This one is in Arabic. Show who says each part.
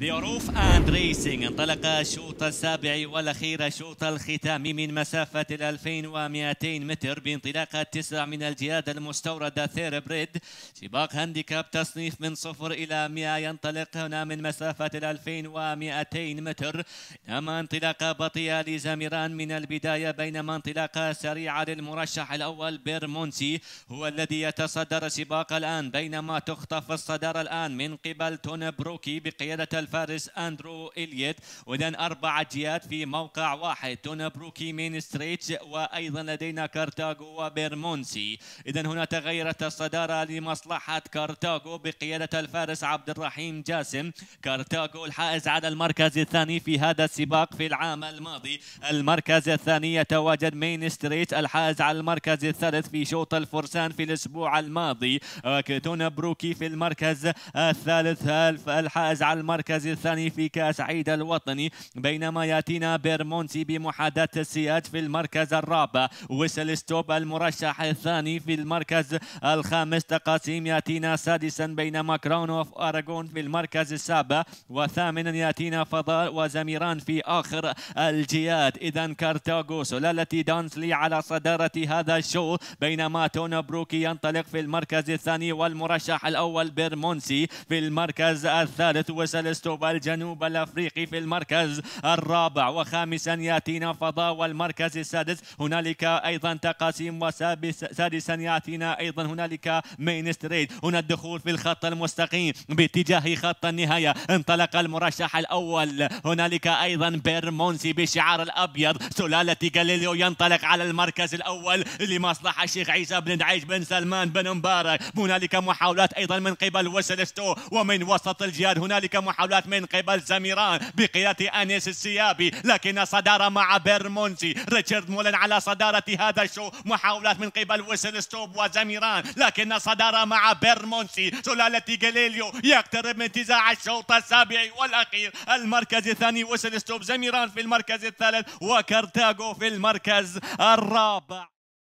Speaker 1: ليروف اند ريسينج انطلق الشوط السابع والاخير الشوط الختامي من مسافه ال 2200 متر بانطلاقه تسع من الجهاد المستورده ثير بريد سباق هانديكاب تصنيف من صفر الى 100 ينطلق هنا من مسافه ال 2200 متر اما انطلاقه بطيئه لزاميران من البدايه بينما انطلاقه سريعه للمرشح الاول بيرمونسي هو الذي يتصدر سباق الان بينما تخطف الصداره الان من قبل تون بروكي بقياده الفارس أندرو إليت وإذا أربع جيات في موقع واحد تونا بروكي مين ستريتش وأيضا لدينا كارتاغو وبيرمونسي إذا هنا تغيرت الصدارة لمصلحة كارتاغو بقيادة الفارس عبد الرحيم جاسم كارتاغو الحائز على المركز الثاني في هذا السباق في العام الماضي المركز الثاني يتواجد مين ستريت الحائز على المركز الثالث في شوط الفرسان في الأسبوع الماضي تونا آه، بروكي في المركز الثالث الحائز على المركز المركز الثاني في كاس عيد الوطني بينما ياتينا بيرمونتي بمحاذاة السياج في المركز الرابع ستوب المرشح الثاني في المركز الخامس تقاسيم ياتينا سادسا بينما كراون اوف اراغون في المركز السابع وثامنا ياتينا فضاء وزميران في اخر الجياد اذا كارتاغو سلاله دانسلي على صداره هذا الشو بينما تونا بروكي ينطلق في المركز الثاني والمرشح الاول بيرمونسي في المركز الثالث وسلست ستوب الجنوب الافريقي في المركز الرابع وخامسا ياتينا فضاء والمركز السادس هنالك ايضا تقاسيم وسادسا ياتينا ايضا هنالك مين ستريت هنا الدخول في الخط المستقيم باتجاه خط النهايه انطلق المرشح الاول هنالك ايضا بيرمونسي بشعار الابيض
Speaker 2: سلاله جاليليو ينطلق على المركز الاول لمصلحه الشيخ عيسى بن دعيش بن سلمان بن مبارك هنالك محاولات ايضا من قبل وسلستو ومن وسط الجهاد هنالك محاولات أخذت من قبل زميران بقيادة أنيس السيابي لكن صدارة مع بيرمونتي ريتشارد مولن على صدارة هذا الشو محاولات من قبل ويسل ستوب وزميران لكن صدارة مع بيرمونتي سلالة جاليليو يقترب من انتزاع الشوط السابع والأخير المركز الثاني ويسل ستوب زميران في المركز الثالث وكارتاغو في المركز الرابع